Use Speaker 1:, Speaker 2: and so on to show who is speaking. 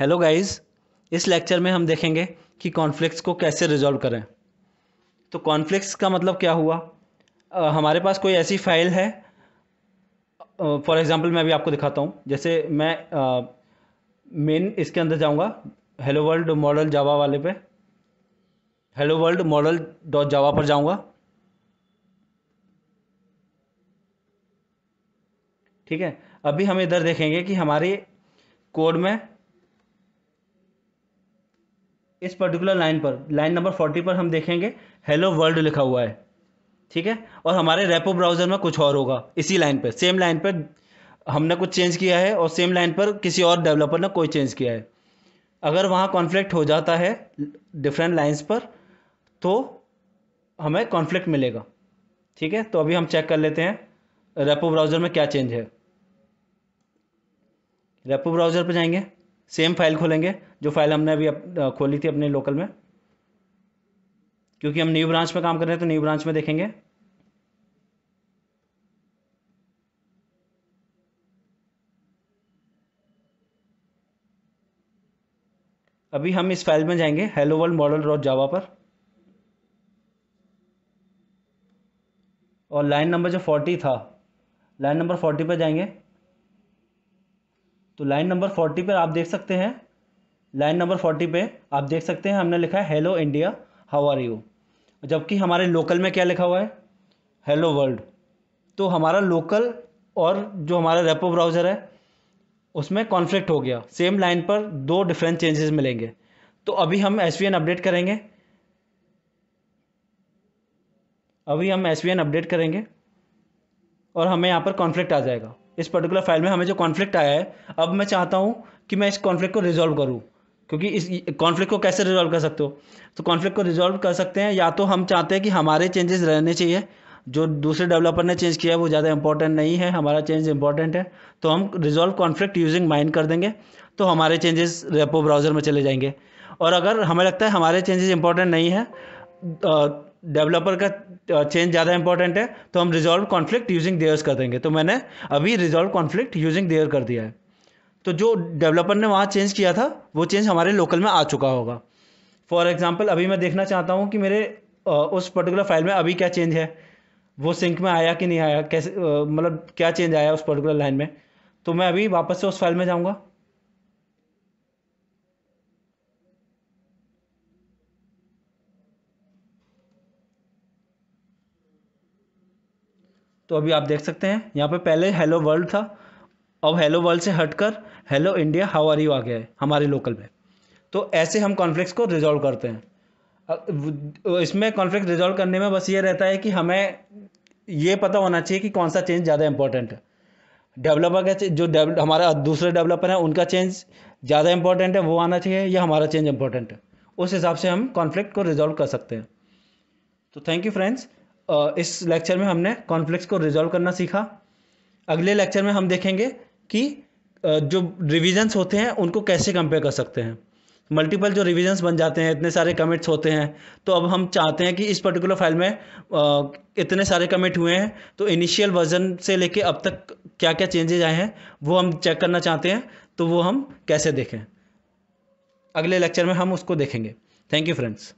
Speaker 1: hello guys इस lecture में हम देखेंगे कि कॉन्फ्लिक्ट्स को कैसे रिजॉल्व करें तो कॉन्फ्लिक्ट्स का मतलब क्या हुआ आ, हमारे पास कोई ऐसी फाइल है फॉर एग्जांपल मैं अभी आपको दिखाता हूँ जैसे मैं मेन इसके अंदर जाऊँगा हेलो वर्ल्ड मॉडल जावा वाले पे hello world model dot Java पर जाऊँगा ठीक है अभी हम इधर देखेंगे कि हमारे कोड में इस पर्टिकुलर लाइन पर लाइन नंबर फोर्टी पर हम देखेंगे हेलो वर्ल्ड लिखा हुआ है ठीक है और हमारे रेपो ब्राउज़र में कुछ और होगा इसी लाइन पर सेम लाइन पर हमने कुछ चेंज किया है और सेम लाइन पर किसी और डेवलपर ने कोई चेंज किया है अगर वहाँ कॉन्फ्लिक्ट हो जाता है डिफरेंट लाइन्स पर तो हमें कॉन्फ्लिक्ट मिलेगा ठीक है तो अभी हम चेक कर लेते हैं रेपो ब्राउज़र में क्या चेंज है रेपो ब्राउज़र पर जाएंगे सेम फाइल खोलेंगे जो फाइल हमने अभी अप, खोली थी अपने लोकल में क्योंकि हम न्यू ब्रांच में काम कर रहे हैं तो न्यू ब्रांच में देखेंगे अभी हम इस फाइल में जाएंगे hello world model dot Java पर और लाइन नंबर जो फोर्टी था लाइन नंबर फोर्टी पर जाएंगे तो लाइन नंबर फोर्टी पर आप देख सकते हैं लाइन नंबर फोर्टी पे आप देख सकते हैं हमने लिखा है hello India how are you जबकि हमारे लोकल में क्या लिखा हुआ है हेलो वर्ल्ड तो हमारा लोकल और जो हमारा रेपो ब्राउज़र है उसमें कॉन्फ्लिक्ट हो गया सेम लाइन पर दो डिफरेंट चेंजेस मिलेंगे तो अभी हम एस अपडेट करेंगे अभी हम एस अपडेट करेंगे और हमें यहाँ पर कॉन्फ्लिक्ट आ जाएगा इस पर्टिकुलर फाइल में हमें जो कॉन्फ्लिक्ट आया है अब मैं चाहता हूँ कि मैं इस कॉन्फ्लिक्ट को रिजॉल्व करूँ क्योंकि इस कॉन्फ्लिक्ट को कैसे रिजॉल्व कर सकते हो तो कॉन्फ्लिक्ट को रिजॉल्व कर सकते हैं या तो हम चाहते हैं कि हमारे चेंजेस रहने चाहिए जो दूसरे डेवलपर ने चेंज किया है वो ज़्यादा इंपॉर्टेंट नहीं है हमारा चेंज इंपॉर्टेंट है तो हम रिजॉल्व कॉन्फ्लिक्ट यूजिंग माइंड कर देंगे तो हमारे चेंजेस रेपो ब्राउज़र में चले जाएंगे और अगर हमें लगता है हमारे चेंजेस इंपॉर्टेंट नहीं है डेवलपर का चेंज ज़्यादा इंपॉर्टेंट है तो हम रिजॉल्व कॉन्फ्लिक्ट यूजिंग देयर्स कर देंगे तो मैंने अभी रिजॉल्व कॉन्फ्लिक्ट यूजिंग देयर कर दिया है तो जो डेवलपर ने वहाँ चेंज किया था वो चेंज हमारे लोकल में आ चुका होगा फॉर एग्ज़ाम्पल अभी मैं देखना चाहता हूँ कि मेरे उस पर्टिकुलर फाइल में अभी क्या चेंज है वो सिंक में आया कि नहीं आया कैसे मतलब क्या चेंज आया उस पर्टिकुलर लाइन में तो मैं अभी वापस से उस फाइल में जाऊँगा तो अभी आप देख सकते हैं यहाँ पे पहले हेलो वर्ल्ड था अब हेलो वर्ल्ड से हटकर hello India how are you आ गया है हमारे लोकल में तो ऐसे हम कॉन्फ्लिक्ट को रिजॉल्व करते हैं इसमें कॉन्फ्लिक्ट रिजॉल्व करने में बस ये रहता है कि हमें ये पता होना चाहिए कि कौन सा चेंज ज़्यादा इंपॉर्टेंट है डेवलपर का जो हमारा दूसरे डेवलपर हैं उनका चेंज ज़्यादा इंपॉर्टेंट है वो आना चाहिए या हमारा चेंज इंपॉर्टेंट है उस हिसाब से हम कॉन्फ्लिक्ट को रिजॉल्व कर सकते हैं तो थैंक यू फ्रेंड्स इस लेक्चर में हमने कॉन्फ्लिक्ट को रिजॉल्व करना सीखा अगले लेक्चर में हम देखेंगे कि जो रिविजन्स होते हैं उनको कैसे कंपेयर कर सकते हैं मल्टीपल जो रिविजन्स बन जाते हैं इतने सारे कमिट्स होते हैं तो अब हम चाहते हैं कि इस पर्टिकुलर फाइल में इतने सारे कमिट हुए हैं तो इनिशियल वर्जन से लेके अब तक क्या क्या चेंजेज आए हैं वो हम चेक करना चाहते हैं तो वो हम कैसे देखें अगले लेक्चर में हम उसको देखेंगे थैंक यू फ्रेंड्स